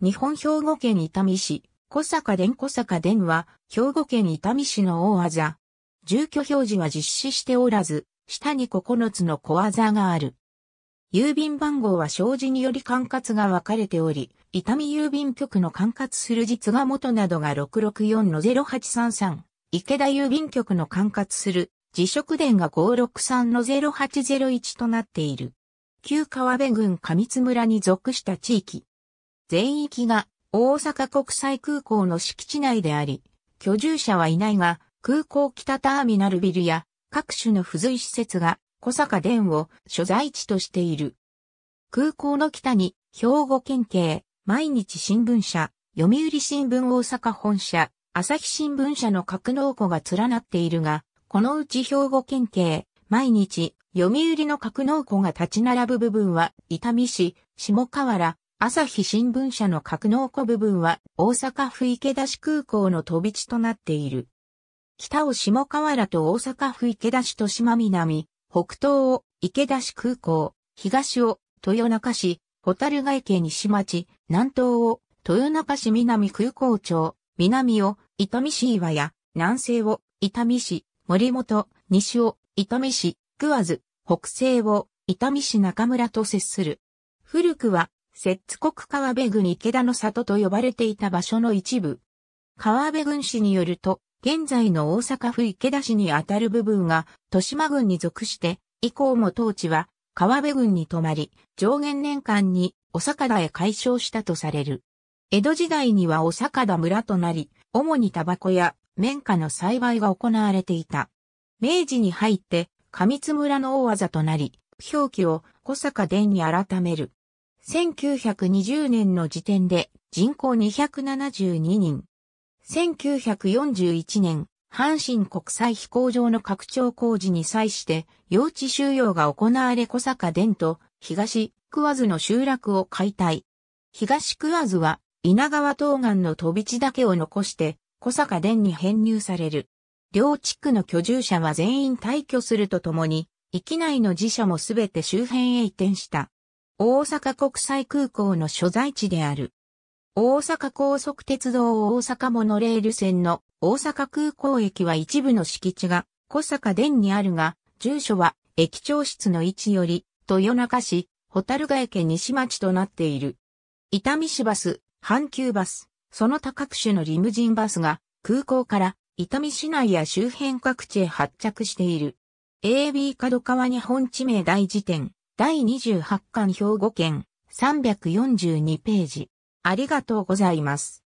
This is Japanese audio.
日本兵庫県伊丹市、小坂伝小坂伝は、兵庫県伊丹市の大技。住居表示は実施しておらず、下に9つの小技がある。郵便番号は障子により管轄が分かれており、伊丹郵便局の管轄する実が元などが664-0833、池田郵便局の管轄する自職伝が563-0801となっている。旧川辺郡上津村に属した地域。全域が大阪国際空港の敷地内であり、居住者はいないが、空港北ターミナルビルや各種の付随施設が小坂殿を所在地としている。空港の北に兵庫県警、毎日新聞社、読売新聞大阪本社、朝日新聞社の格納庫が連なっているが、このうち兵庫県警、毎日、読売の格納庫が立ち並ぶ部分は、伊丹市、下河原、朝日新聞社の格納庫部分は大阪府池田市空港の飛び地となっている。北を下河原と大阪府池田市と島南、北東を池田市空港、東を豊中市、蛍ヶ池西町、南東を豊中市南空港町、南を伊丹市岩屋、南西を伊丹市、森本、西を伊丹市、桑津、北西を伊丹市中村と接する。古くは摂津国川辺郡池田の里と呼ばれていた場所の一部。川辺郡市によると、現在の大阪府池田市にあたる部分が、豊島郡に属して、以降も当地は、川辺郡に泊まり、上限年間に、お坂田へ改称したとされる。江戸時代にはお坂田村となり、主にタバコや綿花の栽培が行われていた。明治に入って、上津村の大技となり、表記を小坂伝に改める。1920年の時点で人口272人。1941年、阪神国際飛行場の拡張工事に際して、用地収容が行われ小坂田と東桑津の集落を解体。東桑津は稲川東岸の飛び地だけを残して小坂田に編入される。両地区の居住者は全員退去するとともに、域内の寺社もすべて周辺へ移転した。大阪国際空港の所在地である。大阪高速鉄道大阪モノレール線の大阪空港駅は一部の敷地が小坂殿にあるが、住所は駅長室の位置より豊中市、ホタルガ池西町となっている。伊丹市バス、阪急バス、その他各種のリムジンバスが空港から伊丹市内や周辺各地へ発着している。AB 角川に本地名大辞典。第28巻兵庫県342ページ。ありがとうございます。